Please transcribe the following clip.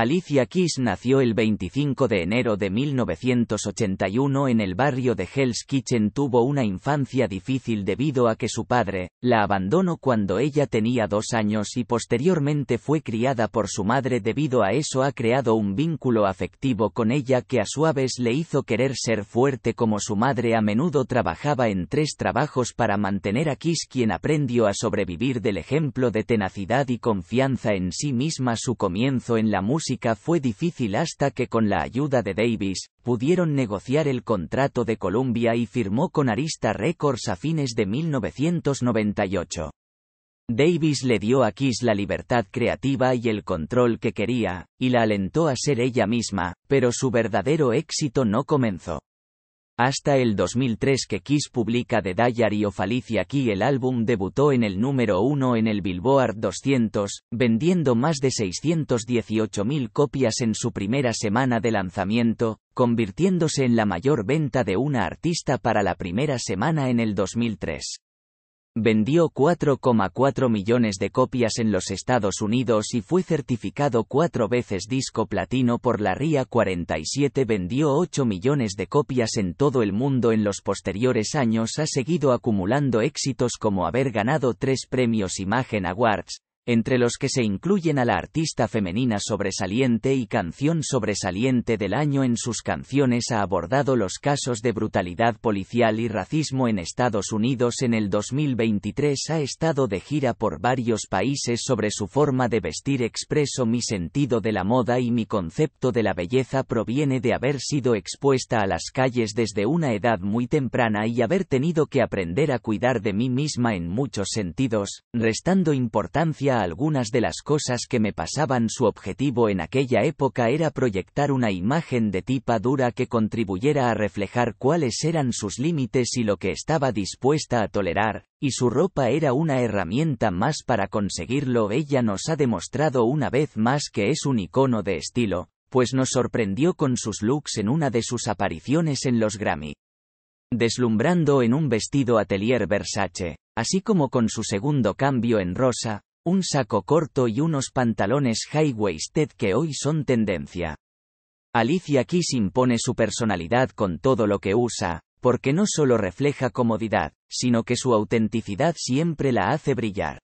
Alicia Keys nació el 25 de enero de 1981 en el barrio de Hell's Kitchen. Tuvo una infancia difícil debido a que su padre la abandonó cuando ella tenía dos años y posteriormente fue criada por su madre. Debido a eso ha creado un vínculo afectivo con ella que a suaves le hizo querer ser fuerte como su madre. A menudo trabajaba en tres trabajos para mantener a Kiss quien aprendió a sobrevivir del ejemplo de tenacidad y confianza en sí misma. Su comienzo en la música fue difícil hasta que con la ayuda de Davis, pudieron negociar el contrato de Columbia y firmó con Arista Records a fines de 1998. Davis le dio a Kiss la libertad creativa y el control que quería, y la alentó a ser ella misma, pero su verdadero éxito no comenzó. Hasta el 2003 que Kiss publica The Diary of Alicia Key el álbum debutó en el número uno en el Billboard 200, vendiendo más de 618.000 copias en su primera semana de lanzamiento, convirtiéndose en la mayor venta de una artista para la primera semana en el 2003. Vendió 4,4 millones de copias en los Estados Unidos y fue certificado cuatro veces disco platino por la RIA 47. Vendió 8 millones de copias en todo el mundo en los posteriores años. Ha seguido acumulando éxitos como haber ganado tres premios Imagen Awards, entre los que se incluyen a la artista femenina sobresaliente y canción sobresaliente del año en sus canciones ha abordado los casos de brutalidad policial y racismo en Estados Unidos en el 2023 ha estado de gira por varios países sobre su forma de vestir expreso mi sentido de la moda y mi concepto de la belleza proviene de haber sido expuesta a las calles desde una edad muy temprana y haber tenido que aprender a cuidar de mí misma en muchos sentidos, restando importancia algunas de las cosas que me pasaban. Su objetivo en aquella época era proyectar una imagen de tipa dura que contribuyera a reflejar cuáles eran sus límites y lo que estaba dispuesta a tolerar, y su ropa era una herramienta más para conseguirlo. Ella nos ha demostrado una vez más que es un icono de estilo, pues nos sorprendió con sus looks en una de sus apariciones en los Grammy. Deslumbrando en un vestido atelier Versace, así como con su segundo cambio en rosa, un saco corto y unos pantalones high-waisted que hoy son tendencia. Alicia Keys impone su personalidad con todo lo que usa, porque no solo refleja comodidad, sino que su autenticidad siempre la hace brillar.